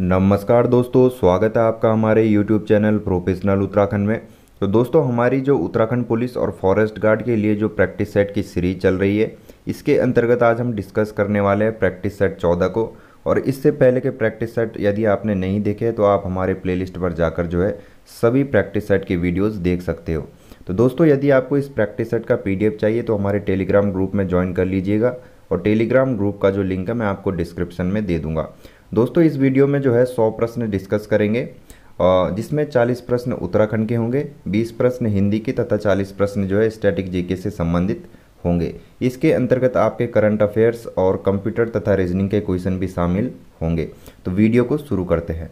नमस्कार दोस्तों स्वागत है आपका हमारे यूट्यूब चैनल प्रोफेशनल उत्तराखंड में तो दोस्तों हमारी जो उत्तराखंड पुलिस और फॉरेस्ट गार्ड के लिए जो प्रैक्टिस सेट की सीरीज चल रही है इसके अंतर्गत आज हम डिस्कस करने वाले हैं प्रैक्टिस सेट चौदह को और इससे पहले के प्रैक्टिस सेट यदि आपने नहीं देखे तो आप हमारे प्ले पर जाकर जो है सभी प्रैक्टिस सेट की वीडियोज़ देख सकते हो तो दोस्तों यदि आपको इस प्रैक्टिस सेट का पी चाहिए तो हमारे टेलीग्राम ग्रुप में ज्वाइन कर लीजिएगा और टेलीग्राम ग्रुप का जो लिंक है मैं आपको डिस्क्रिप्शन में दे दूँगा दोस्तों इस वीडियो में जो है सौ प्रश्न डिस्कस करेंगे जिसमें 40 प्रश्न उत्तराखंड के होंगे 20 प्रश्न हिंदी के तथा 40 प्रश्न जो है स्टैटिक जीके से संबंधित होंगे इसके अंतर्गत आपके करंट अफेयर्स और कंप्यूटर तथा रीजनिंग के क्वेश्चन भी शामिल होंगे तो वीडियो को शुरू करते हैं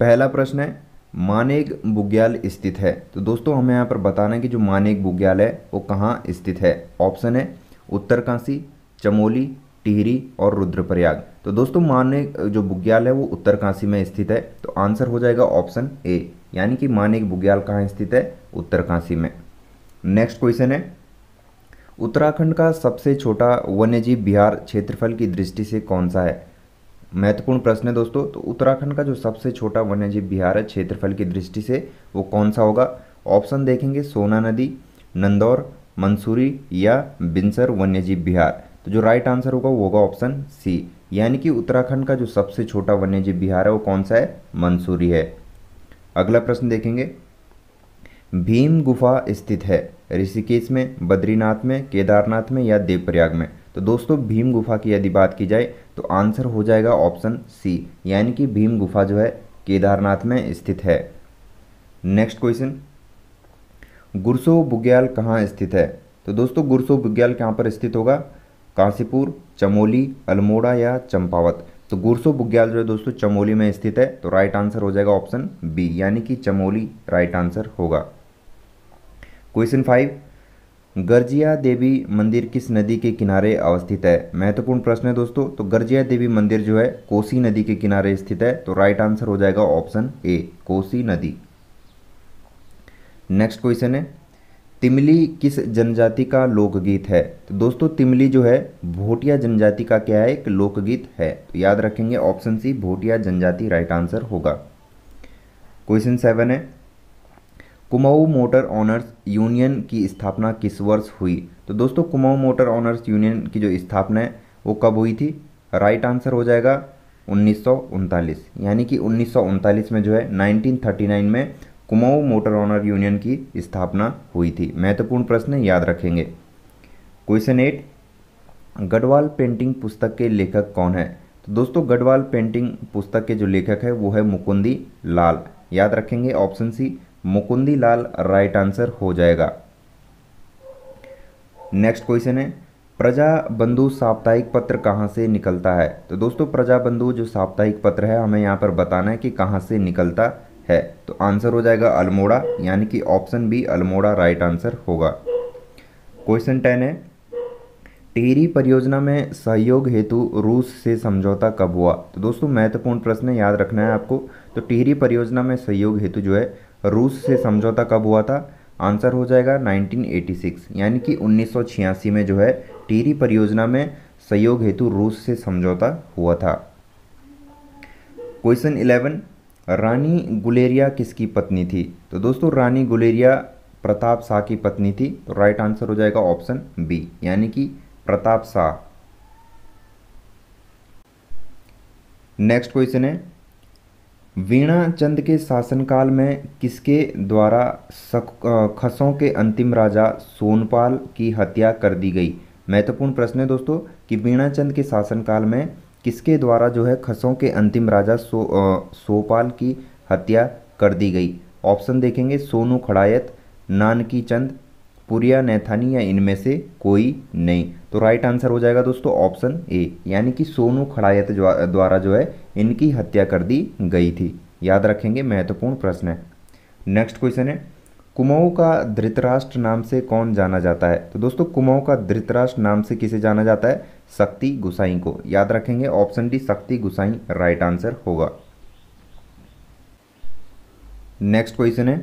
पहला प्रश्न है मानेग बुग्याल स्थित है तो दोस्तों हमें यहाँ पर बताना है कि जो मानेग बुग्याल है वो कहाँ स्थित है ऑप्शन है उत्तरकाशी चमोली टिहरी और रुद्रप्रयाग तो दोस्तों माने जो बुग्याल है वो उत्तरकाशी में स्थित है तो आंसर हो जाएगा ऑप्शन ए यानी कि माने बुग्याल कहाँ स्थित है उत्तरकाशी में नेक्स्ट क्वेश्चन है उत्तराखंड का सबसे छोटा वन्यजीव बिहार क्षेत्रफल की दृष्टि से कौन सा है महत्वपूर्ण प्रश्न है दोस्तों तो उत्तराखंड का जो सबसे छोटा वन्यजीव बिहार है क्षेत्रफल की दृष्टि से वो कौन सा होगा ऑप्शन देखेंगे सोना नदी नंदौर मंसूरी या बिंसर वन्यजीव बिहार तो जो राइट आंसर होगा वो होगा ऑप्शन सी यानी कि उत्तराखंड का जो सबसे छोटा वन्यजीव बिहार है वो कौन सा है मंसूरी है अगला प्रश्न देखेंगे भीम गुफा स्थित है ऋषिकेश में बद्रीनाथ में केदारनाथ में या देवप्रयाग में तो दोस्तों भीम गुफा की यदि बात की जाए तो आंसर हो जाएगा ऑप्शन सी यानी कि भीम गुफा जो है केदारनाथ में स्थित है नेक्स्ट क्वेश्चन गुरसो बुग्याल कहाँ स्थित है तो दोस्तों गुरसो बुग्याल कहाँ पर स्थित होगा कांसीपुर चमोली अल्मोड़ा या चंपावत तो गुरसो बुग्याल जो है दोस्तों चमोली में स्थित है तो राइट आंसर हो जाएगा ऑप्शन बी यानी कि चमोली राइट आंसर होगा क्वेश्चन फाइव गर्जिया देवी मंदिर किस नदी के किनारे अवस्थित है महत्वपूर्ण प्रश्न है दोस्तों तो गर्जिया देवी मंदिर जो है कोसी नदी के किनारे स्थित है तो राइट आंसर हो जाएगा ऑप्शन ए कोसी नदी नेक्स्ट क्वेश्चन है तिमली किस जनजाति का लोकगीत है तो दोस्तों तिमली जो है भोटिया जनजाति का क्या है एक लोकगीत है तो याद रखेंगे ऑप्शन सी भोटिया जनजाति राइट आंसर होगा क्वेश्चन सेवन है कुमाऊ मोटर ऑनर्स यूनियन की स्थापना किस वर्ष हुई तो दोस्तों कुमाऊ मोटर ऑनर्स यूनियन की जो स्थापना है वो कब हुई थी राइट आंसर हो जाएगा उन्नीस यानी कि उन्नीस में जो है नाइनटीन में कुमाऊ मोटर ऑनर यूनियन की स्थापना हुई थी महत्वपूर्ण प्रश्न याद रखेंगे क्वेश्चन एट गढ़वाल पेंटिंग पुस्तक के लेखक कौन है तो दोस्तों गढ़वाल पेंटिंग पुस्तक के जो लेखक है वो है मुकुंदी लाल याद रखेंगे option C Mukundi Lal right answer हो जाएगा नेक्स्ट क्वेश्चन है प्रजा बंधु साप्ताहिक पत्र कहाँ से निकलता है तो दोस्तों प्रजा बंधु जो साप्ताहिक पत्र है हमें यहाँ पर बताना है कि कहाँ से निकलता है तो आंसर हो जाएगा अल्मोड़ा यानी कि option B Almora right answer होगा क्वेश्चन टेन है टिहरी परियोजना में सहयोग हेतु रूस से समझौता कब हुआ तो दोस्तों महत्वपूर्ण प्रश्न याद रखना है आपको तो टिहरी परियोजना में सहयोग हेतु जो है रूस से समझौता कब हुआ था आंसर हो जाएगा 1986 यानी कि 1986 में जो है टिहरी परियोजना में सहयोग हेतु रूस से समझौता हुआ था क्वेश्चन रानी गुलेरिया किसकी पत्नी थी तो दोस्तों रानी गुलेरिया प्रताप शाह की पत्नी थी तो राइट आंसर हो जाएगा ऑप्शन बी यानी कि प्रताप शाह नेक्स्ट क्वेश्चन है वीणा चंद के शासनकाल में किसके द्वारा खसों के अंतिम राजा सोनपाल की हत्या कर दी गई महत्वपूर्ण प्रश्न है दोस्तों कि वीणा चंद के शासनकाल में किसके द्वारा जो है खसों के अंतिम राजा सो आ, सोपाल की हत्या कर दी गई ऑप्शन देखेंगे सोनू खड़ायत नानकी चंद पुरिया नैथानी या इनमें से कोई नहीं तो राइट आंसर हो जाएगा दोस्तों ऑप्शन ए यानी कि सोनू खड़ायत द्वारा जो है इनकी हत्या कर दी गई थी याद रखेंगे महत्वपूर्ण प्रश्न है नेक्स्ट क्वेश्चन है कुमाऊ का धृतराष्ट्र नाम से कौन जाना जाता है तो दोस्तों कुमाऊ का धृतराष्ट्र नाम से किसे जाना जाता है शक्ति गुसाई को याद रखेंगे option D Shakti Gusain right answer होगा नेक्स्ट क्वेश्चन है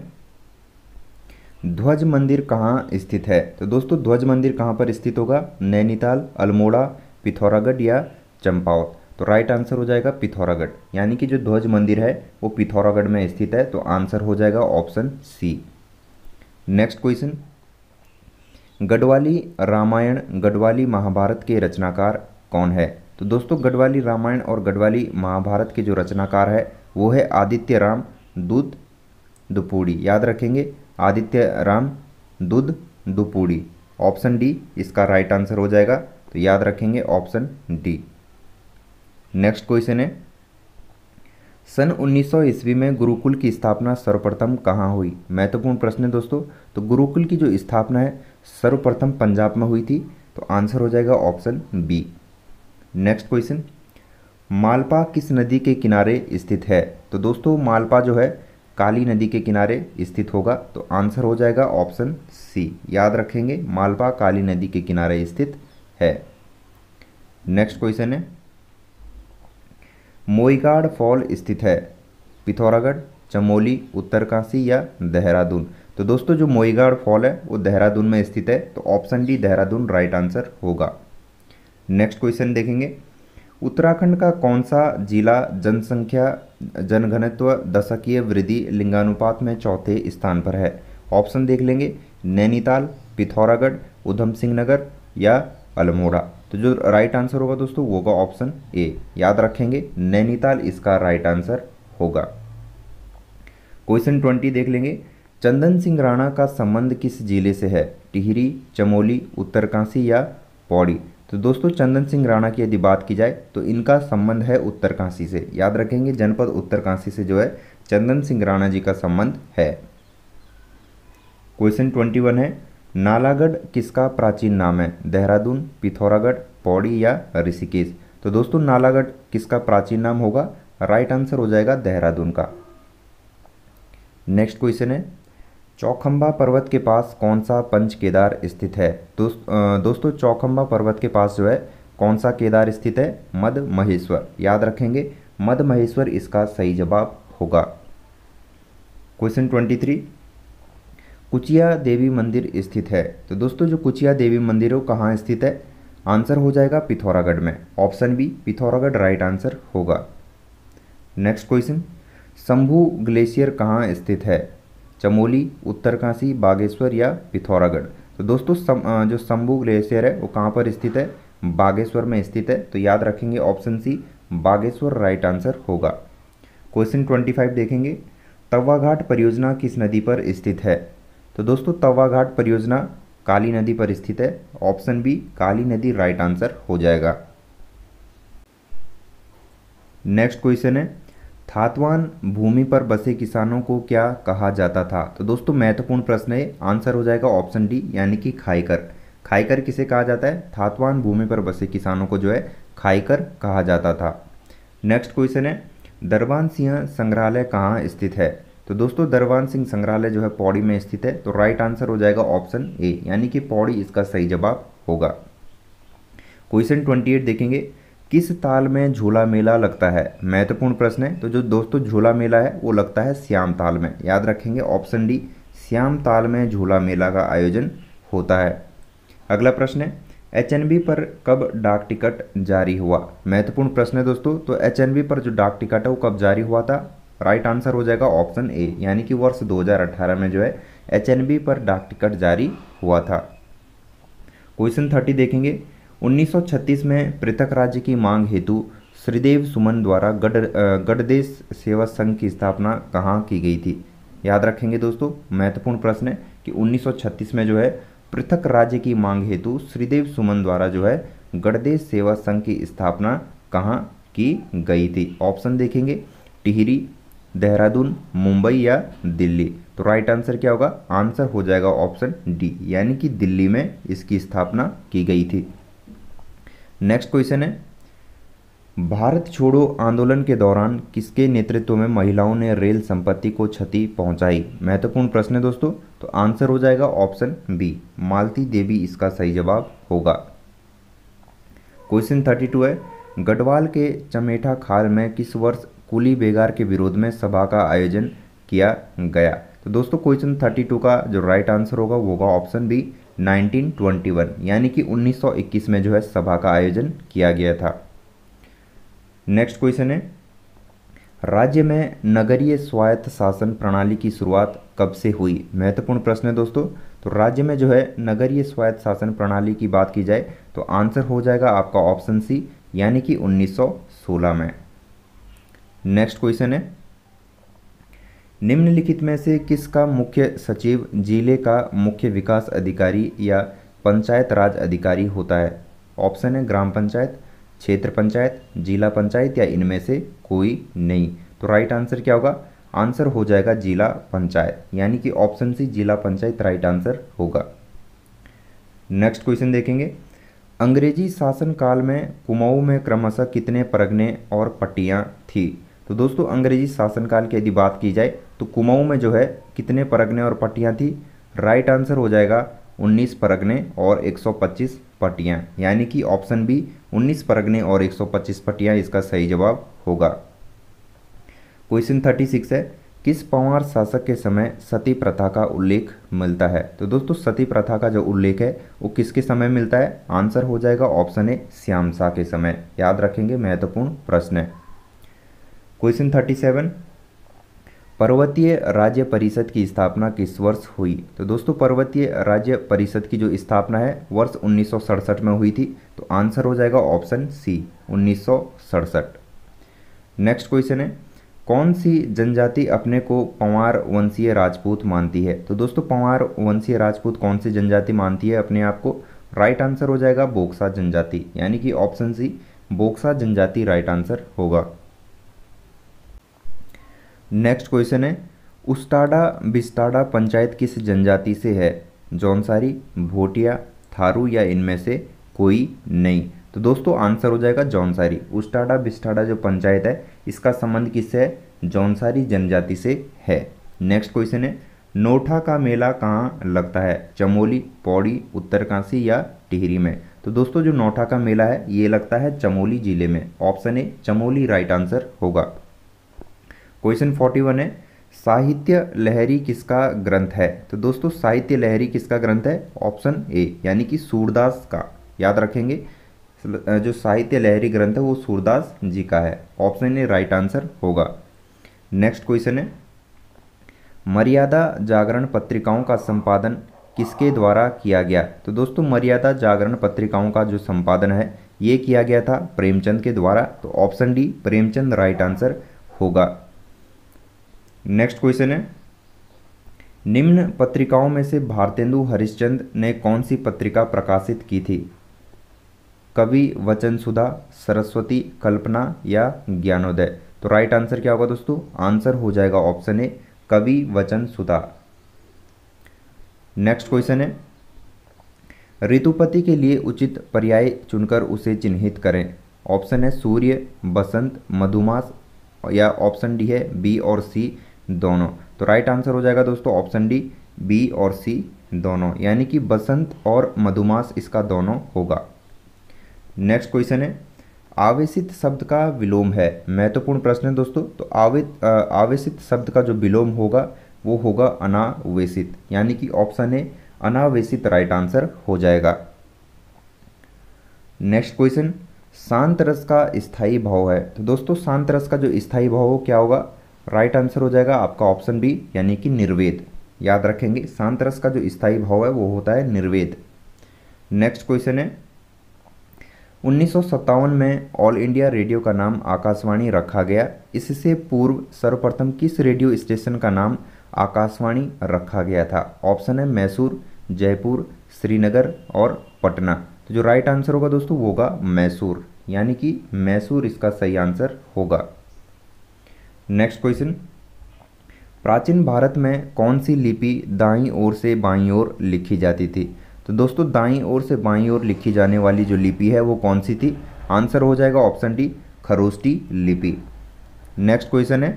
ध्वज मंदिर कहाँ स्थित है तो दोस्तों ध्वज मंदिर कहाँ पर स्थित होगा नैनीताल अल्मोड़ा पिथौरागढ़ या चंपावत तो राइट आंसर हो जाएगा पिथौरागढ़ यानी कि जो ध्वज मंदिर है वो पिथौरागढ़ में स्थित है तो आंसर हो जाएगा option C next question Garhwali Ramayan Garhwali Mahabharat के रचनाकार कौन है तो दोस्तों गढ़वाली रामायण और गढ़वाली महाभारत के जो रचनाकार है वो है आदित्य राम दूध दुपूड़ी याद रखेंगे आदित्य राम दूध दुपूड़ी ऑप्शन डी इसका राइट आंसर हो जाएगा तो याद रखेंगे ऑप्शन डी नेक्स्ट क्वेश्चन है सन 1900 ईस्वी में गुरुकुल की स्थापना सर्वप्रथम कहाँ हुई महत्वपूर्ण प्रश्न है दोस्तों तो गुरुकुल की जो स्थापना है सर्वप्रथम पंजाब में हुई थी तो आंसर हो जाएगा option B next question Malpa किस नदी के किनारे स्थित है तो दोस्तों मालपा जो है काली नदी के किनारे स्थित होगा तो आंसर हो जाएगा ऑप्शन सी याद रखेंगे मालपा काली नदी के किनारे स्थित है नेक्स्ट क्वेश्चन है मोईगाड़ फॉल स्थित है पिथौरागढ़ चमोली उत्तरकाशी या देहरादून तो दोस्तों जो मोईगाड़ फॉल है वो देहरादून में स्थित है तो option D Dehradun right answer होगा नेक्स्ट क्वेश्चन देखेंगे उत्तराखंड का कौन सा जिला जनसंख्या जनघनत्व दशकीय वृद्धि लिंगानुपात में चौथे स्थान पर है ऑप्शन देख लेंगे नैनीताल पिथौरागढ़ उधम सिंह नगर या अल्मोड़ा तो जो राइट आंसर होगा दोस्तों वो होगा ऑप्शन ए याद रखेंगे नैनीताल इसका राइट आंसर होगा क्वेश्चन ट्वेंटी देख लेंगे चंदन सिंह राणा का संबंध किस जिले से है टिहरी चमोली उत्तरकाशी या पौड़ी तो दोस्तों चंदन सिंह राणा की यदि बात की जाए तो इनका संबंध है उत्तरकाशी से याद रखेंगे जनपद उत्तरकाशी से जो है चंदन सिंह राणा जी का संबंध है क्वेश्चन ट्वेंटी वन है नालागढ़ किसका प्राचीन नाम है देहरादून पिथौरागढ़ पौड़ी या ऋषिकेश तो दोस्तों नालागढ़ किसका प्राचीन नाम होगा राइट आंसर हो जाएगा देहरादून का नेक्स्ट क्वेश्चन है चौखंबा पर्वत के पास कौन सा पंच केदार स्थित है दोस्त दोस्तों चौखंबा पर्वत के पास जो है कौन सा केदार स्थित है मध महेश्वर याद रखेंगे मध महेश्वर इसका सही जवाब होगा question twenty three Kuchiya Devi मंदिर स्थित है तो दोस्तों जो कुचिया देवी मंदिर है वो कहाँ स्थित है आंसर हो जाएगा पिथौरागढ़ में option B Pithoragarh right answer होगा नेक्स्ट क्वेश्चन शंभू ग्लेशियर कहाँ स्थित है चमोली उत्तरकाशी बागेश्वर या पिथौरागढ़ तो दोस्तों सम, जो शंभू ग्लेशियर है वो कहाँ पर स्थित है बागेश्वर में स्थित है तो याद रखेंगे option C Bageshwar right answer होगा क्वेश्चन ट्वेंटी फाइव देखेंगे तवाघाट परियोजना किस नदी पर स्थित है तो दोस्तों तवा घाट परियोजना काली नदी पर स्थित है ऑप्शन बी काली नदी राइट आंसर हो जाएगा नेक्स्ट क्वेश्चन है थातवान भूमि पर बसे किसानों को क्या कहा जाता था तो दोस्तों महत्वपूर्ण प्रश्न है आंसर हो जाएगा ऑप्शन डी यानी कि खाईकर खाईकर किसे कहा जाता है थातवान भूमि पर बसे किसानों को जो है खाईकर कहा जाता था नेक्स्ट क्वेश्चन है दरबान सिंह संग्रहालय कहाँ स्थित है तो दोस्तों दरवान सिंह संग्रहालय जो है पौड़ी में स्थित है तो राइट आंसर हो जाएगा ऑप्शन ए यानी कि पौड़ी इसका सही जवाब होगा क्वेश्चन ट्वेंटी एट देखेंगे किस ताल में झूला मेला लगता है महत्वपूर्ण प्रश्न है तो जो दोस्तों झूला मेला है वो लगता है श्याम ताल में याद रखेंगे ऑप्शन डी श्याम ताल में झूला मेला का आयोजन होता है अगला प्रश्न है एच पर कब डाक टिकट जारी हुआ महत्वपूर्ण प्रश्न है दोस्तों तो एच पर जो डाक टिकट है वो कब जारी हुआ था राइट आंसर हो जाएगा ऑप्शन ए यानी कि वर्ष 2018 में जो है एच पर डाक टिकट जारी हुआ था क्वेश्चन थर्टी देखेंगे 1936 में पृथक राज्य की मांग हेतु श्रीदेव सुमन द्वारा गढ़ गढ़देश सेवा संघ की स्थापना कहाँ की गई थी याद रखेंगे दोस्तों महत्वपूर्ण प्रश्न है कि 1936 में जो है पृथक राज्य की मांग हेतु श्रीदेव सुमन द्वारा जो है गढ़देश सेवा संघ की स्थापना कहाँ की गई थी ऑप्शन देखेंगे टिहरी देहरादून मुंबई या दिल्ली तो राइट आंसर क्या होगा आंसर हो जाएगा ऑप्शन डी यानी कि दिल्ली में इसकी स्थापना की गई थी नेक्स्ट क्वेश्चन है भारत छोड़ो आंदोलन के दौरान किसके नेतृत्व में महिलाओं ने रेल संपत्ति को क्षति पहुंचाई महत्वपूर्ण प्रश्न है दोस्तों तो आंसर हो जाएगा ऑप्शन बी मालती देवी इसका सही जवाब होगा क्वेश्चन थर्टी टू है गढ़वाल के चमेठा खाल में किस वर्ष कुली बेगार के विरोध में सभा का आयोजन किया गया तो दोस्तों क्वेश्चन 32 का जो राइट आंसर होगा वो होगा ऑप्शन बी 1921 यानी कि 1921 में जो है सभा का आयोजन किया गया था नेक्स्ट क्वेश्चन है राज्य में नगरीय स्वायत्त शासन प्रणाली की शुरुआत कब से हुई महत्वपूर्ण प्रश्न है दोस्तों तो राज्य में जो है नगरीय स्वायत्त शासन प्रणाली की बात की जाए तो आंसर हो जाएगा आपका ऑप्शन सी यानी कि 1916 में नेक्स्ट क्वेश्चन है निम्नलिखित में से किसका मुख्य सचिव जिले का मुख्य विकास अधिकारी या पंचायत राज अधिकारी होता है ऑप्शन है ग्राम पंचायत क्षेत्र पंचायत जिला पंचायत या इनमें से कोई नहीं तो राइट आंसर क्या होगा आंसर हो जाएगा जिला पंचायत यानी कि ऑप्शन सी जिला पंचायत राइट आंसर होगा नेक्स्ट क्वेश्चन देखेंगे अंग्रेजी शासन काल में कुमाऊं में क्रमशः कितने परगने और पट्टियाँ थी तो दोस्तों अंग्रेजी शासनकाल की यदि बात की जाए तो कुमाऊं में जो है कितने परगने और पट्टियाँ थी राइट आंसर हो जाएगा 19 परगने और 125 पट्टियाँ यानी कि ऑप्शन बी 19 परगने और 125 पट्टियाँ इसका सही जवाब होगा क्वेश्चन 36 है किस पंवार शासक के समय सती प्रथा का उल्लेख मिलता है तो दोस्तों सती प्रथा का जो उल्लेख है वो किसके समय मिलता है आंसर हो जाएगा ऑप्शन ए श्यामशाह के समय याद रखेंगे महत्वपूर्ण प्रश्न है क्वेश्चन थर्टी सेवन पर्वतीय राज्य परिषद की स्थापना किस वर्ष हुई तो दोस्तों पर्वतीय राज्य परिषद की जो स्थापना है वर्ष उन्नीस में हुई थी तो आंसर हो जाएगा ऑप्शन सी उन्नीस नेक्स्ट क्वेश्चन है कौन सी जनजाति अपने को पंवार वंशीय राजपूत मानती है तो दोस्तों पंवार वंशीय राजपूत कौन सी जनजाति मानती है अपने आप को राइट आंसर हो जाएगा बोक्सा जनजाति यानी कि ऑप्शन सी बोक्सा जनजाति राइट आंसर होगा नेक्स्ट क्वेश्चन है उस्ताडा बिस्ताडा पंचायत किस जनजाति से है जौनसारी भोटिया थारू या इनमें से कोई नहीं तो दोस्तों आंसर हो जाएगा जौनसारी उस्टाडा बिस्टाडा जो पंचायत है इसका संबंध किससे है जौनसारी जनजाति से है नेक्स्ट क्वेश्चन है नोठा का मेला कहाँ लगता है चमोली पौड़ी उत्तरकाशी या टिहरी में तो दोस्तों जो नोठा का मेला है ये लगता है चमोली जिले में option A Chamoli right answer होगा क्वेश्चन फोर्टी वन है साहित्य लहरी किसका ग्रंथ है तो दोस्तों साहित्य लहरी किसका ग्रंथ है ऑप्शन ए यानी कि सूरदास का याद रखेंगे जो साहित्य लहरी ग्रंथ है वो सूरदास जी का है ऑप्शन ए राइट आंसर होगा नेक्स्ट क्वेश्चन है मर्यादा जागरण पत्रिकाओं का संपादन किसके द्वारा किया गया तो दोस्तों मर्यादा जागरण पत्रिकाओं का जो संपादन है ये किया गया था प्रेमचंद के द्वारा तो option D Premchand right answer होगा नेक्स्ट क्वेश्चन है निम्न पत्रिकाओं में से भारतेंदु हरिश्चंद ने कौन सी पत्रिका प्रकाशित की थी कवि वचन सुधा सरस्वती कल्पना या ज्ञानोदय तो राइट आंसर क्या होगा दोस्तों आंसर हो जाएगा ऑप्शन ए कवि वचन सुधा नेक्स्ट क्वेश्चन है ऋतुपति के लिए उचित पर्याय चुनकर उसे चिन्हित करें ऑप्शन है सूर्य बसंत मधुमास या ऑप्शन डी है बी और सी दोनों तो राइट आंसर हो जाएगा दोस्तों ऑप्शन डी बी और सी दोनों यानी कि बसंत और मधुमास इसका दोनों होगा नेक्स्ट क्वेश्चन है आवेशित शब्द का विलोम है महत्वपूर्ण प्रश्न है दोस्तों तो आवे आवेशित शब्द का जो विलोम होगा वो होगा अनावेशित यानी कि ऑप्शन है अनावेशित राइट आंसर हो जाएगा नेक्स्ट क्वेश्चन शांत रस का स्थाई भाव है तो दोस्तों शांत रस का जो स्थायी भाव हो क्या होगा राइट आंसर हो जाएगा आपका ऑप्शन बी यानी कि निर्वेद याद रखेंगे शांत रस का जो स्थायी भाव है वो होता है निर्वेद नेक्स्ट क्वेश्चन है उन्नीस में ऑल इंडिया रेडियो का नाम आकाशवाणी रखा गया इससे पूर्व सर्वप्रथम किस रेडियो स्टेशन का नाम आकाशवाणी रखा गया था ऑप्शन है मैसूर जयपुर श्रीनगर और पटना तो जो राइट आंसर होगा दोस्तों वो होगा मैसूर यानी कि मैसूर इसका सही आंसर होगा नेक्स्ट क्वेश्चन प्राचीन भारत में कौन सी लिपि दाई ओर से बाई ओर लिखी जाती थी तो दोस्तों दाई ओर से बाई ओर लिखी जाने वाली जो लिपि है वो कौन सी थी आंसर हो जाएगा ऑप्शन डी खरोस्टी लिपि नेक्स्ट क्वेश्चन है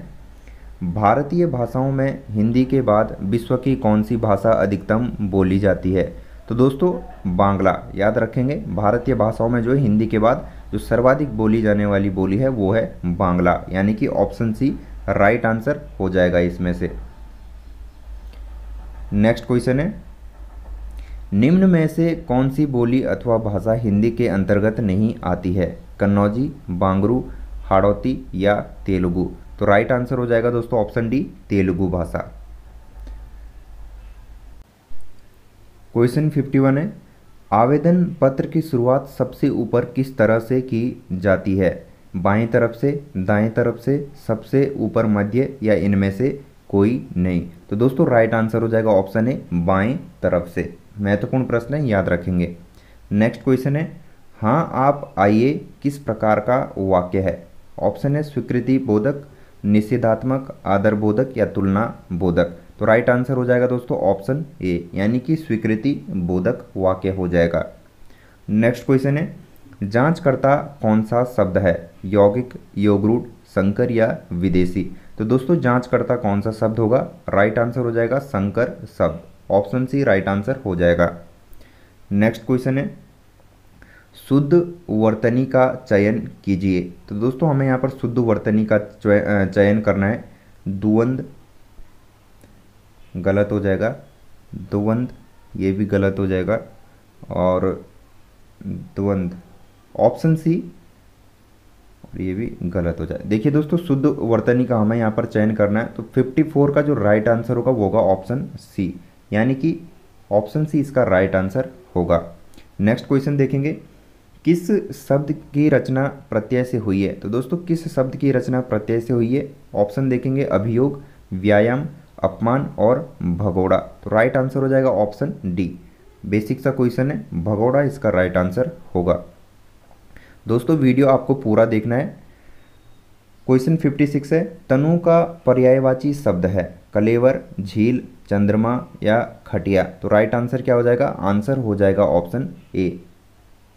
भारतीय भाषाओं में हिंदी के बाद विश्व की कौन सी भाषा अधिकतम बोली जाती है तो दोस्तों बांग्ला याद रखेंगे भारतीय भाषाओं में जो हिंदी के बाद जो सर्वाधिक बोली जाने वाली बोली है वो है बांग्ला यानी कि ऑप्शन सी राइट आंसर हो जाएगा इसमें से नेक्स्ट क्वेश्चन है निम्न में से कौन सी बोली अथवा भाषा हिंदी के अंतर्गत नहीं आती है कन्नौजी बांगरू हाड़ौती या तेलुगु तो राइट आंसर हो जाएगा दोस्तों ऑप्शन डी तेलुगु भाषा क्वेश्चन फिफ्टी वन है आवेदन पत्र की शुरुआत सबसे ऊपर किस तरह से की जाती है बाएं तरफ से दाएं तरफ से सबसे ऊपर मध्य या इनमें से कोई नहीं तो दोस्तों राइट आंसर हो जाएगा ऑप्शन ए बाएं तरफ से महत्वपूर्ण प्रश्न याद रखेंगे नेक्स्ट क्वेश्चन है हाँ आप आइए किस प्रकार का वाक्य है ऑप्शन है स्वीकृति बोधक निषेधात्मक आदर बोधक या तुलना बोधक तो राइट आंसर हो जाएगा दोस्तों ऑप्शन ए यानी कि स्वीकृति बोधक वाक्य हो जाएगा नेक्स्ट क्वेश्चन है जांचकर्ता कौन सा शब्द है यौगिक योगरूट संकर या विदेशी तो दोस्तों जांचकर्ता कौन सा शब्द होगा राइट आंसर हो जाएगा संकर शब्द ऑप्शन सी राइट आंसर हो जाएगा नेक्स्ट क्वेश्चन है शुद्ध वर्तनी का चयन कीजिए तो दोस्तों हमें यहाँ पर शुद्ध वर्तनी का चयन करना है द्वंद गलत हो जाएगा द्वंद ये भी गलत हो जाएगा और द्वंद ऑप्शन सी और ये भी गलत हो जाए देखिए दोस्तों शुद्ध वर्तनी का हमें यहाँ पर चयन करना है तो 54 का जो राइट आंसर होगा वो होगा ऑप्शन सी यानी कि ऑप्शन सी इसका राइट आंसर होगा नेक्स्ट क्वेश्चन देखेंगे किस शब्द की रचना प्रत्यय से हुई है तो दोस्तों किस शब्द की रचना प्रत्यय से हुई है ऑप्शन देखेंगे अभियोग व्यायाम अपमान और भगोड़ा तो राइट आंसर हो जाएगा ऑप्शन डी बेसिक सा क्वेश्चन है भगोड़ा इसका राइट आंसर होगा दोस्तों वीडियो आपको पूरा देखना है क्वेश्चन 56 है तनु का पर्यायवाची शब्द है कलेवर झील चंद्रमा या खटिया तो राइट आंसर क्या हो जाएगा आंसर हो जाएगा ऑप्शन ए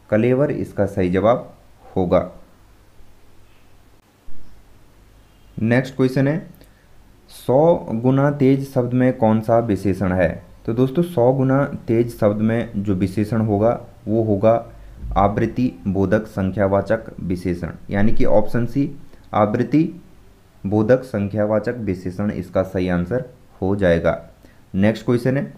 कलेवर इसका सही जवाब होगा नेक्स्ट क्वेश्चन है सौ गुना तेज शब्द में कौन सा विशेषण है तो दोस्तों सौ गुना तेज शब्द में जो विशेषण होगा वो होगा आवृत्ति बोधक संख्यावाचक विशेषण यानी कि ऑप्शन सी आवृत्ति बोधक संख्यावाचक विशेषण इसका सही आंसर हो जाएगा नेक्स्ट क्वेश्चन है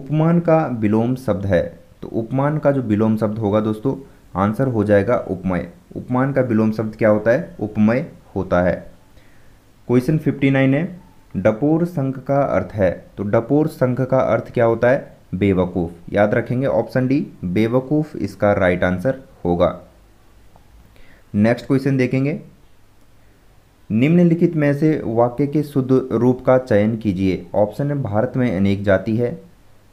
उपमान का विलोम शब्द है तो उपमान का जो विलोम शब्द होगा दोस्तों आंसर हो जाएगा उपमय उपमान का विलोम शब्द क्या होता है उपमय होता है क्वेश्चन फिफ्टी नाइन है डपोर संघ का अर्थ है तो डपोर संघ का अर्थ क्या होता है बेवकूफ याद रखेंगे ऑप्शन डी बेवकूफ इसका राइट आंसर होगा नेक्स्ट क्वेश्चन देखेंगे निम्नलिखित में से वाक्य के शुद्ध रूप का चयन कीजिए ऑप्शन है भारत में अनेक जाति है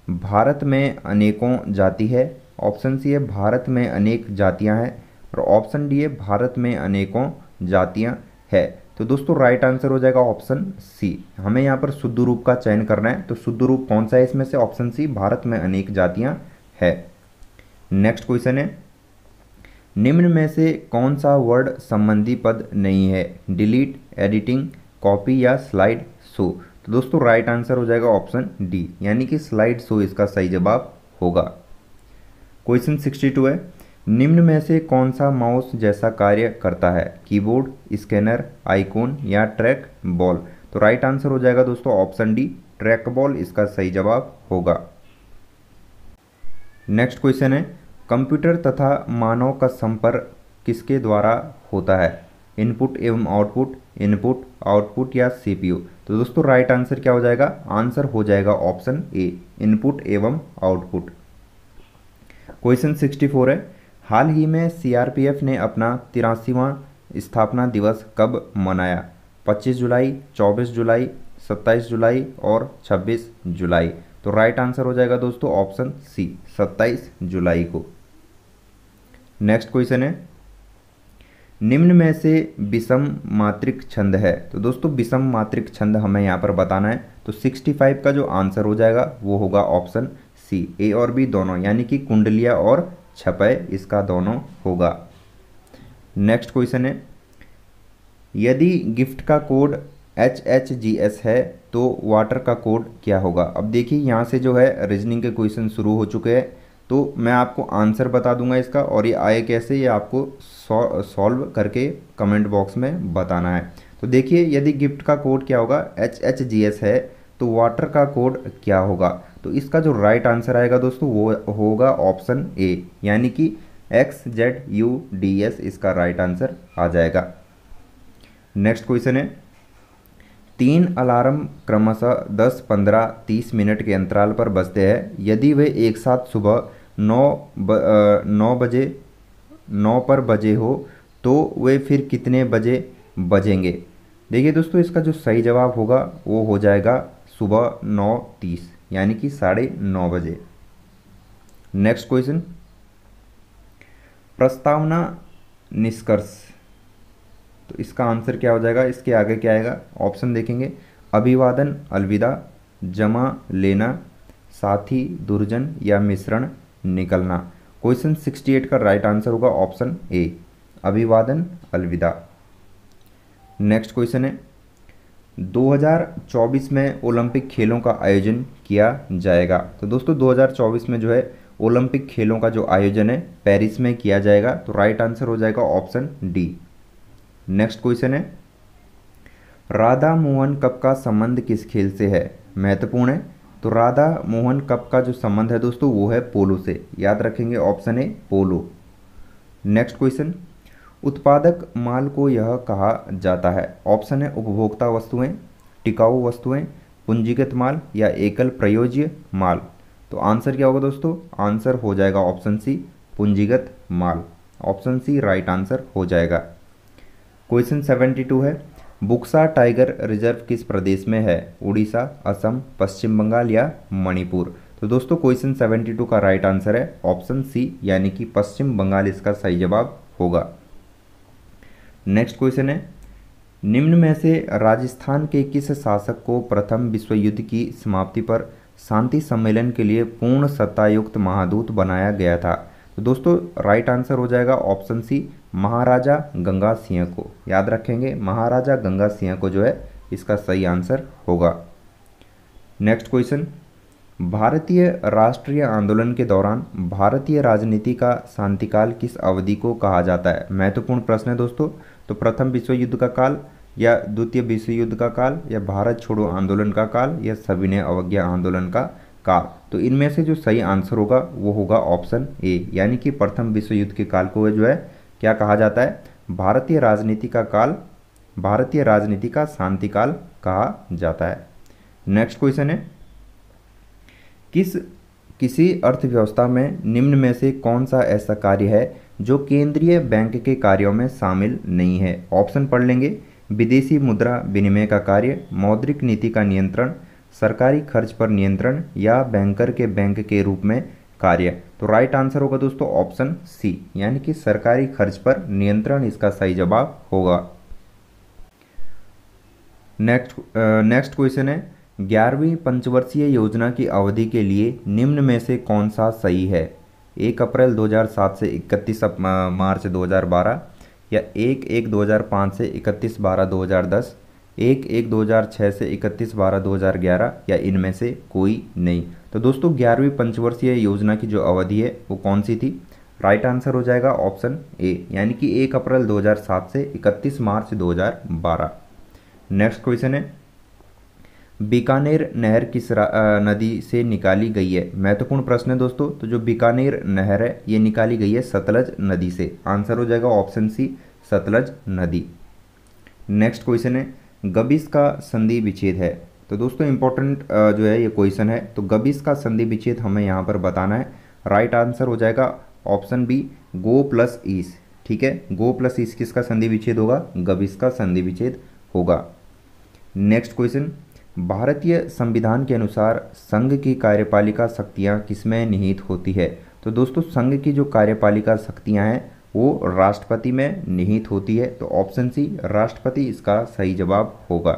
भारत में अनेकों जाति है ऑप्शन सी है भारत में अनेक जातियां हैं और ऑप्शन डी है भारत में अनेकों जातियां है तो दोस्तों राइट आंसर हो जाएगा ऑप्शन सी हमें यहाँ पर शुद्ध रूप का चयन करना है तो शुद्ध रूप कौन सा है इसमें से ऑप्शन सी भारत में अनेक जातियाँ है नेक्स्ट क्वेश्चन है निम्न में से कौन सा वर्ड संबंधी पद नहीं है डिलीट एडिटिंग कॉपी या स्लाइड शो तो दोस्तों राइट आंसर हो जाएगा ऑप्शन डी यानी कि स्लाइड शो इसका सही जवाब होगा क्वेश्चन सिक्सटी टू है निम्न में से कौन सा माउस जैसा कार्य करता है कीबोर्ड स्कैनर आइकॉन या ट्रैक बॉल तो राइट आंसर हो जाएगा दोस्तों ऑप्शन डी ट्रैक बॉल इसका सही जवाब होगा नेक्स्ट क्वेश्चन है कंप्यूटर तथा मानव का संपर्क किसके द्वारा होता है इनपुट एवं आउटपुट इनपुट आउटपुट या सीपीयू तो दोस्तों राइट आंसर क्या हो जाएगा आंसर हो जाएगा ऑप्शन ए इनपुट एवं आउटपुट क्वेश्चन सिक्सटी फोर है हाल ही में सीआरपीएफ ने अपना तिरासीवां स्थापना दिवस कब मनाया 25 जुलाई 24 जुलाई 27 जुलाई और 26 जुलाई तो राइट आंसर हो जाएगा दोस्तों ऑप्शन सी 27 जुलाई को नेक्स्ट क्वेश्चन है निम्न में से विषम मात्रिक छंद है तो दोस्तों विषम मात्रिक छंद हमें यहाँ पर बताना है तो 65 का जो आंसर हो जाएगा वो होगा ऑप्शन सी ए और बी दोनों यानी कि कुंडलिया और छपय इसका दोनों होगा नेक्स्ट क्वेश्चन है यदि गिफ्ट का code H H G S है तो वाटर का कोड क्या होगा अब देखिए यहाँ से जो है रीजनिंग के क्वेश्चन शुरू हो चुके हैं तो मैं आपको आंसर बता दूंगा इसका और ये आए कैसे ये आपको सॉल्व करके कमेंट बॉक्स में बताना है तो देखिए यदि गिफ्ट का कोड क्या होगा एच एच जी एस है तो वाटर का कोड क्या होगा तो इसका जो राइट आंसर आएगा दोस्तों वो होगा ऑप्शन ए यानी कि X Z U D S इसका राइट आंसर आ जाएगा नेक्स्ट क्वेश्चन है तीन अलार्म क्रमशः 10, 15, 30 मिनट के अंतराल पर बजते हैं यदि वे एक साथ सुबह नौ ब, नौ बजे नौ पर बजे हो तो वे फिर कितने बजे बजेंगे देखिए दोस्तों इसका जो सही जवाब होगा वो हो जाएगा सुबह नौ तीस यानी कि साढ़े नौ बजे नेक्स्ट क्वेश्चन प्रस्तावना निष्कर्ष तो इसका आंसर क्या हो जाएगा इसके आगे क्या आएगा ऑप्शन देखेंगे अभिवादन अलविदा जमा लेना साथी दुर्जन या मिश्रण निकलना क्वेश्चन 68 का राइट आंसर होगा ऑप्शन ए अभिवादन अलविदा नेक्स्ट क्वेश्चन है 2024 में ओलंपिक खेलों का आयोजन किया जाएगा तो दोस्तों 2024 में जो है ओलंपिक खेलों का जो आयोजन है पेरिस में किया जाएगा तो राइट आंसर हो जाएगा ऑप्शन डी नेक्स्ट क्वेश्चन है राधा मोहन कप का संबंध किस खेल से है महत्वपूर्ण है तो राधा मोहन कप का जो संबंध है दोस्तों वो है पोलो से याद रखेंगे option A polo next question उत्पादक माल को यह कहा जाता है ऑप्शन है उपभोक्ता वस्तुएं टिकाऊ वस्तुएं पूंजीगत माल या एकल प्रयोज्य माल तो आंसर क्या होगा दोस्तों आंसर हो जाएगा ऑप्शन सी पूंजीगत माल ऑप्शन सी राइट आंसर हो जाएगा क्वेश्चन सेवेंटी टू है बुक्सा टाइगर रिजर्व किस प्रदेश में है उड़ीसा असम पश्चिम बंगाल या मणिपुर तो दोस्तों क्वेश्चन सेवेंटी टू का राइट आंसर है ऑप्शन सी यानी कि पश्चिम बंगाल इसका सही जवाब होगा नेक्स्ट क्वेश्चन है निम्न में से राजस्थान के किस शासक को प्रथम विश्व युद्ध की समाप्ति पर शांति सम्मेलन के लिए पूर्ण सत्तायुक्त महादूत बनाया गया था तो दोस्तों राइट आंसर हो जाएगा ऑप्शन सी महाराजा गंगा सिंह को याद रखेंगे महाराजा गंगा सिंह को जो है इसका सही आंसर होगा नेक्स्ट क्वेश्चन भारतीय राष्ट्रीय आंदोलन के दौरान भारतीय राजनीति का शांतिकाल किस अवधि को कहा जाता है महत्वपूर्ण प्रश्न है दोस्तों तो प्रथम विश्व युद्ध का काल या द्वितीय विश्व युद्ध का काल या भारत छोड़ो आंदोलन का काल या सविनय अवज्ञा आंदोलन का काल तो इनमें से जो सही आंसर होगा वो होगा ऑप्शन ए यानी कि प्रथम विश्व युद्ध के काल को जो है क्या कहा जाता है भारतीय राजनीति का काल भारतीय राजनीति का शांतिकाल कहा जाता है नेक्स्ट क्वेश्चन है किस किसी अर्थव्यवस्था में निम्न में से कौन सा ऐसा कार्य है जो केंद्रीय बैंक के कार्यों में शामिल नहीं है ऑप्शन पढ़ लेंगे विदेशी मुद्रा विनिमय का कार्य मौद्रिक नीति का नियंत्रण सरकारी खर्च पर नियंत्रण या बैंकर के बैंक के रूप में कार्य तो राइट आंसर होगा दोस्तों ऑप्शन सी यानी कि सरकारी खर्च पर नियंत्रण इसका सही जवाब होगा नेक्स्ट नेक्स्ट क्वेश्चन है ग्यारहवीं पंचवर्षीय योजना की अवधि के लिए निम्न में से कौन सा सही है एक अप्रैल 2007 से 31 मार्च 2012 या एक एक 2005 से 31 बारह 2010 एक एक 2006 से 31 बारह 2011 या इनमें से कोई नहीं तो दोस्तों ग्यारहवीं पंचवर्षीय योजना की जो अवधि है वो कौन सी थी राइट आंसर हो जाएगा ऑप्शन ए यानी कि एक अप्रैल 2007 से 31 मार्च 2012 नेक्स्ट क्वेश्चन है बीकानेर नहर किस नदी से निकाली गई है महत्वपूर्ण प्रश्न है दोस्तों तो जो बीकानेर नहर है ये निकाली गई है सतलज नदी से आंसर हो जाएगा ऑप्शन सी सतलज नदी नेक्स्ट क्वेश्चन है गबिस का संधि विच्छेद है तो दोस्तों इंपॉर्टेंट जो है ये क्वेश्चन है तो गबिस का संधि विच्छेद हमें यहाँ पर बताना है राइट right आंसर हो जाएगा option B go plus is ठीक है गो प्लस ईस किसका संधि विच्छेद होगा गबिस का संधि विच्छेद होगा नेक्स्ट क्वेश्चन भारतीय संविधान के अनुसार संघ की कार्यपालिका शक्तियाँ किसमें निहित होती है तो दोस्तों संघ की जो कार्यपालिका शक्तियाँ हैं वो राष्ट्रपति में निहित होती है तो ऑप्शन सी राष्ट्रपति इसका सही जवाब होगा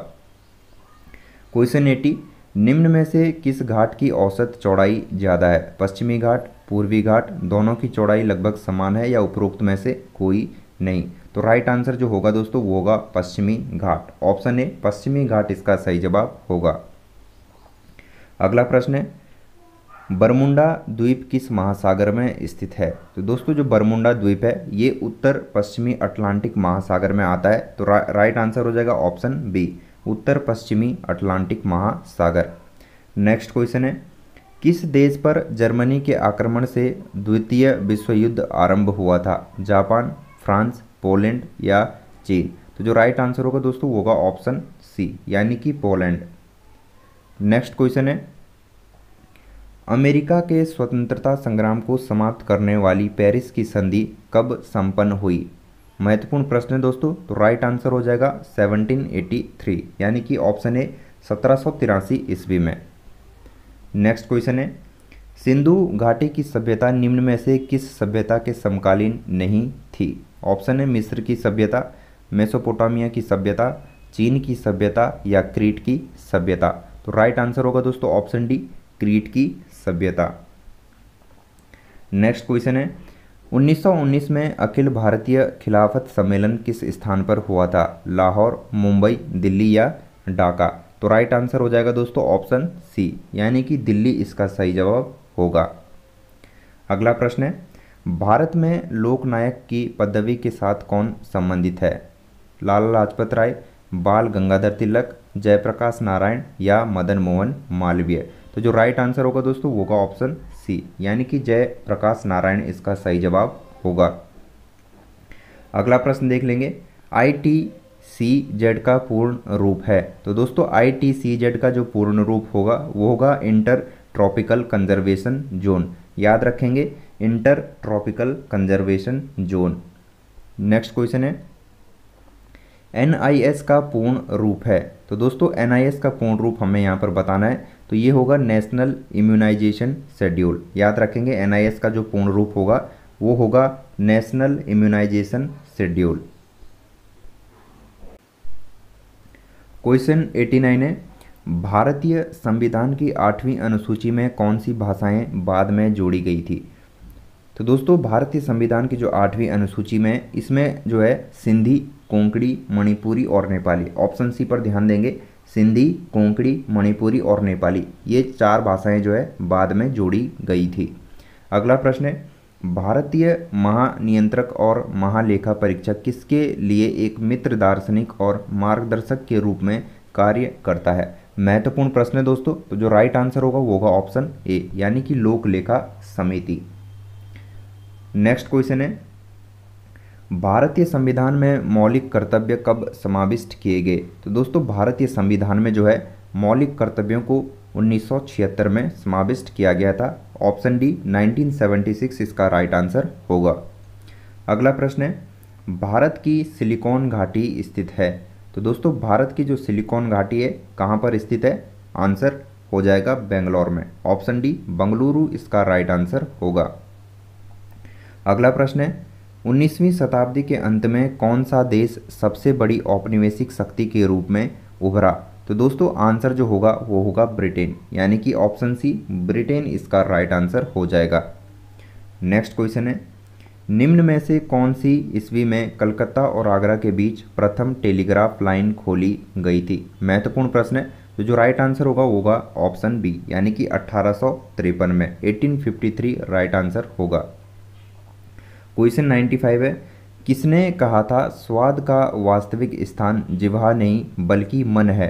क्वेश्चन एटी निम्न में से किस घाट की औसत चौड़ाई ज़्यादा है पश्चिमी घाट पूर्वी घाट दोनों की चौड़ाई लगभग समान है या उपरोक्त में से कोई नहीं तो राइट आंसर जो होगा दोस्तों वो होगा पश्चिमी घाट ऑप्शन ए पश्चिमी घाट इसका सही जवाब होगा अगला प्रश्न है बरमुंडा द्वीप किस महासागर में स्थित है तो दोस्तों जो बरमुंडा द्वीप है ये उत्तर पश्चिमी अटलांटिक महासागर में आता है तो रा, राइट आंसर हो जाएगा ऑप्शन बी उत्तर पश्चिमी अटलांटिक महासागर नेक्स्ट क्वेश्चन है किस देश पर जर्मनी के आक्रमण से द्वितीय विश्व युद्ध आरंभ हुआ था जापान फ्रांस पोलैंड या चीन तो जो राइट आंसर होगा दोस्तों होगा ऑप्शन सी यानी कि पोलैंड नेक्स्ट क्वेश्चन है अमेरिका के स्वतंत्रता संग्राम को समाप्त करने वाली पेरिस की संधि कब संपन्न हुई महत्वपूर्ण प्रश्न है दोस्तों तो राइट आंसर हो जाएगा 1783 यानी कि ऑप्शन ए सत्रह ईस्वी में नेक्स्ट क्वेश्चन है सिंधु घाटी की सभ्यता निम्न में से किस सभ्यता के समकालीन नहीं थी ऑप्शन है मिस्र की सभ्यता मेसोपोटामिया की सभ्यता चीन की सभ्यता या क्रीट की सभ्यता तो राइट आंसर होगा दोस्तों ऑप्शन डी क्रीट की सभ्यता नेक्स्ट क्वेश्चन है 1919 में अखिल भारतीय खिलाफत सम्मेलन किस स्थान पर हुआ था लाहौर मुंबई दिल्ली या ढाका तो राइट आंसर हो जाएगा दोस्तों ऑप्शन सी यानी कि दिल्ली इसका सही जवाब होगा अगला प्रश्न है भारत में लोकनायक की पदवी के साथ कौन संबंधित है लाला लाजपत राय बाल गंगाधर तिलक जयप्रकाश नारायण या मदन मोहन मालवीय तो जो राइट आंसर होगा दोस्तों वो होगा ऑप्शन सी यानी कि जयप्रकाश नारायण इसका सही जवाब होगा अगला प्रश्न देख लेंगे आई टी सी जेड का पूर्ण रूप है तो दोस्तों आई टी सी जेड का जो पूर्ण रूप होगा वो होगा इंटर ट्रॉपिकल कंजर्वेशन जोन याद रखेंगे inter tropical conservation zone next question है एन का पूर्ण रूप है तो दोस्तों एन का पूर्ण रूप हमें यहाँ पर बताना है तो ये होगा नेशनल इम्यूनाइजेशन शेड्यूल याद रखेंगे एन का जो पूर्ण रूप होगा वो होगा नेशनल इम्यूनाइजेशन शेड्यूल क्वेश्चन 89 है भारतीय संविधान की आठवीं अनुसूची में कौन सी भाषाएं बाद में जोड़ी गई थी तो दोस्तों भारतीय संविधान की जो आठवीं अनुसूची में इसमें जो है सिंधी कोंकड़ी मणिपुरी और नेपाली ऑप्शन सी पर ध्यान देंगे सिंधी कोंकड़ी मणिपुरी और नेपाली ये चार भाषाएं जो है बाद में जोड़ी गई थी अगला प्रश्न है भारतीय महानियंत्रक और महालेखा परीक्षक किसके लिए एक मित्र दार्शनिक और मार्गदर्शक के रूप में कार्य करता है महत्वपूर्ण प्रश्न है दोस्तों तो जो राइट आंसर होगा वो होगा ऑप्शन ए यानी कि लोक लेखा समिति नेक्स्ट क्वेश्चन है भारतीय संविधान में मौलिक कर्तव्य कब समाविष्ट किए गए तो दोस्तों भारतीय संविधान में जो है मौलिक कर्तव्यों को 1976 में समाविष्ट किया गया था ऑप्शन डी 1976 इसका राइट आंसर होगा अगला प्रश्न है भारत की सिलिकॉन घाटी स्थित है तो दोस्तों भारत की जो सिलिकॉन घाटी है कहाँ पर स्थित है आंसर हो जाएगा बेंगलोर में ऑप्शन डी बंगलुरु इसका राइट आंसर होगा अगला प्रश्न है उन्नीसवीं शताब्दी के अंत में कौन सा देश सबसे बड़ी औपनिवेशिक शक्ति के रूप में उभरा तो दोस्तों आंसर जो होगा वो होगा ब्रिटेन यानी कि ऑप्शन सी ब्रिटेन इसका राइट आंसर हो जाएगा नेक्स्ट क्वेश्चन है निम्न में से कौन सी ईस्वी में कलकत्ता और आगरा के बीच प्रथम टेलीग्राफ लाइन खोली गई थी महत्वपूर्ण प्रश्न है तो जो राइट आंसर होगा वो होगा ऑप्शन बी यानी कि अट्ठारह में 1853 राइट आंसर होगा क्वेश्चन नाइन्टी फाइव है किसने कहा था स्वाद का वास्तविक स्थान जिवा नहीं बल्कि मन है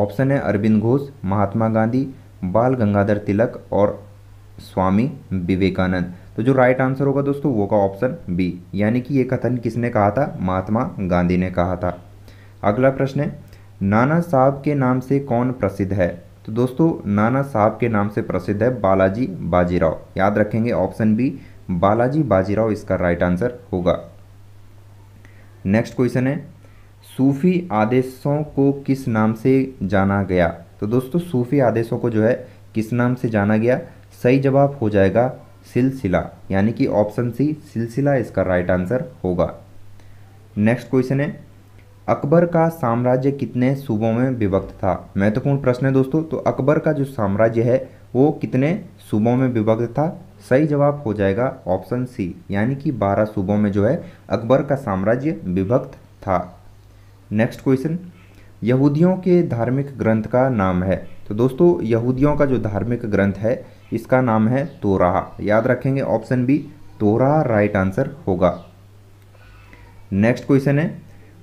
ऑप्शन है अरविंद घोष महात्मा गांधी बाल गंगाधर तिलक और स्वामी विवेकानंद तो जो राइट आंसर होगा दोस्तों वो का ऑप्शन बी यानी कि ये कथन किसने कहा था महात्मा गांधी ने कहा था अगला प्रश्न है नाना साहब के नाम से कौन प्रसिद्ध है तो दोस्तों नाना साहब के नाम से प्रसिद्ध है बालाजी बाजीराव याद रखेंगे ऑप्शन बी बालाजी बाजीराव इसका राइट आंसर होगा नेक्स्ट क्वेश्चन है सूफी आदेशों को किस नाम से जाना गया तो दोस्तों सूफी आदेशों को जो है किस नाम से जाना गया सही जवाब हो जाएगा सिलसिला यानी कि ऑप्शन सी सिलसिला इसका राइट आंसर होगा नेक्स्ट क्वेश्चन है अकबर का साम्राज्य कितने सूबों में विभक्त था महत्वपूर्ण प्रश्न है दोस्तों तो अकबर का जो साम्राज्य है वो कितने सूबों में विभक्त था सही जवाब हो जाएगा ऑप्शन सी यानी कि बारह सूबों में जो है अकबर का साम्राज्य विभक्त था नेक्स्ट क्वेश्चन यहूदियों के धार्मिक ग्रंथ का नाम है तो दोस्तों यहूदियों का जो धार्मिक ग्रंथ है इसका नाम है तोराह याद रखेंगे option B Torah right answer होगा नेक्स्ट क्वेश्चन है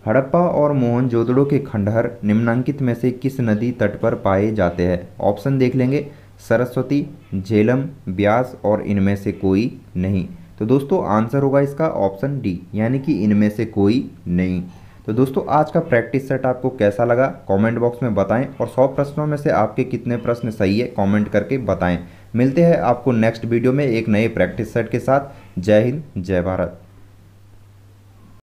हड़प्पा और मोहन के खंडहर निम्नांकित में से किस नदी तट पर पाए जाते हैं ऑप्शन देख लेंगे सरस्वती झेलम ब्यास और इनमें से कोई नहीं तो दोस्तों आंसर होगा इसका ऑप्शन डी यानी कि इनमें से कोई नहीं तो दोस्तों आज का प्रैक्टिस सेट आपको कैसा लगा कमेंट बॉक्स में बताएं और 100 प्रश्नों में से आपके कितने प्रश्न सही है कमेंट करके बताएं मिलते हैं आपको नेक्स्ट वीडियो में एक नए प्रैक्टिस सेट के साथ जय हिंद जय भारत